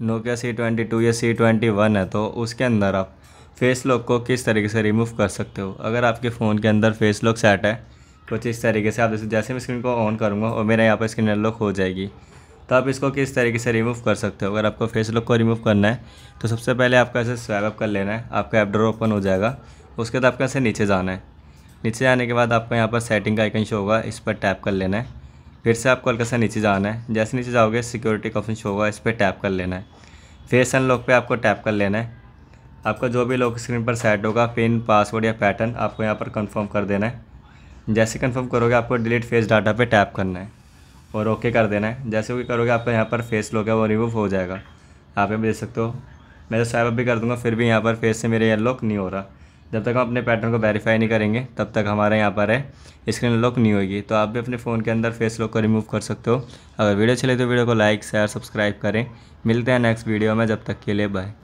Nokia C twenty two या C twenty one है तो उसके अंदर आप फेस लॉक को किस तरीके से रिमूव कर सकते हो अगर आपके फ़ोन के अंदर फेस लॉक सेट है कुछ इस तरीके से आप जैसे जैसे मैं स्क्रीन को ऑन करूँगा और मेरे यहाँ पर स्क्रीन लॉक हो जाएगी तो आप इसको किस तरीके से रिमूव कर सकते हो अगर आपको फेस लॉक को रिमूव करना है तो सबसे पहले आपको ऐसे स्वैप अप कर लेना है आपका ऐप ड्रॉ ओपन हो जाएगा उसके बाद आपको ऐसे नीचे जाना है नीचे आने के बाद आपको यहाँ पर सेटिंग का आइकन शो होगा इस पर टैप कर लेना है फिर से आपको हल्का सा नीचे जाना है जैसे नीचे जाओगे सिक्योरिटी का ऑप्शन होगा इस पर टैप कर लेना है फेस अनलॉक पे आपको टैप कर लेना है आपका जो भी लॉक स्क्रीन पर सेट होगा पिन पासवर्ड या पैटर्न आपको यहाँ पर कंफर्म कर देना है जैसे कंफर्म करोगे आपको डिलीट फेस डाटा पे टैप करना है और ओके कर देना है जैसे ओके करोगे आपका यहाँ पर फेस लॉक है वो रिमूव हो जाएगा आप यहाँ पर देख सकते हो मैं तो साइप अप भी कर दूँगा फिर भी यहाँ पर फेस से मेरे यहाँ लॉक नहीं हो रहा जब तक हम अपने पैटर्न को वेरीफाई नहीं करेंगे तब तक हमारे यहाँ पर है स्क्रीन लॉक नहीं होगी तो आप भी अपने फ़ोन के अंदर फेस लॉक को रिमूव कर सकते हो अगर वीडियो चले तो वीडियो को लाइक शेयर सब्सक्राइब करें मिलते हैं नेक्स्ट वीडियो में जब तक के लिए बाय